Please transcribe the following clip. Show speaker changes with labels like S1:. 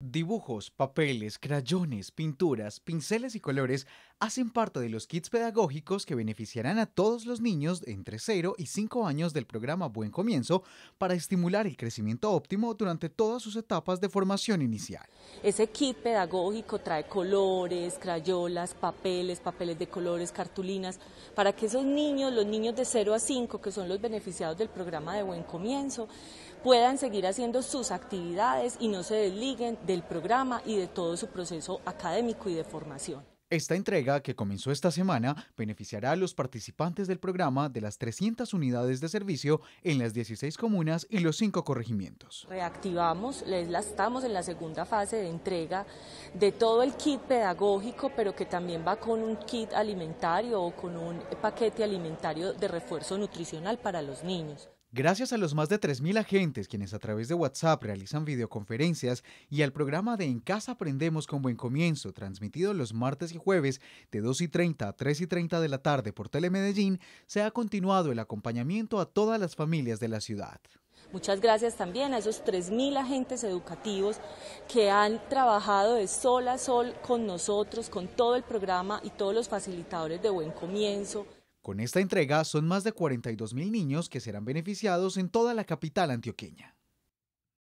S1: Dibujos, papeles, crayones, pinturas, pinceles y colores hacen parte de los kits pedagógicos que beneficiarán a todos los niños entre 0 y 5 años del programa Buen Comienzo para estimular el crecimiento óptimo durante todas sus etapas de formación inicial.
S2: Ese kit pedagógico trae colores, crayolas, papeles, papeles de colores, cartulinas, para que esos niños, los niños de 0 a 5, que son los beneficiados del programa de Buen Comienzo, puedan seguir haciendo sus actividades y no se desliguen del programa y de todo su proceso académico y de formación.
S1: Esta entrega, que comenzó esta semana, beneficiará a los participantes del programa de las 300 unidades de servicio en las 16 comunas y los 5 corregimientos.
S2: Reactivamos, les estamos en la segunda fase de entrega de todo el kit pedagógico, pero que también va con un kit alimentario o con un paquete alimentario de refuerzo nutricional para los niños.
S1: Gracias a los más de 3.000 agentes quienes a través de WhatsApp realizan videoconferencias y al programa de En Casa Aprendemos con Buen Comienzo, transmitido los martes y jueves de 2 y 30 a 3 y 30 de la tarde por Telemedellín, se ha continuado el acompañamiento a todas las familias de la ciudad.
S2: Muchas gracias también a esos 3.000 agentes educativos que han trabajado de sol a sol con nosotros, con todo el programa y todos los facilitadores de Buen Comienzo.
S1: Con esta entrega son más de 42.000 niños que serán beneficiados en toda la capital antioqueña.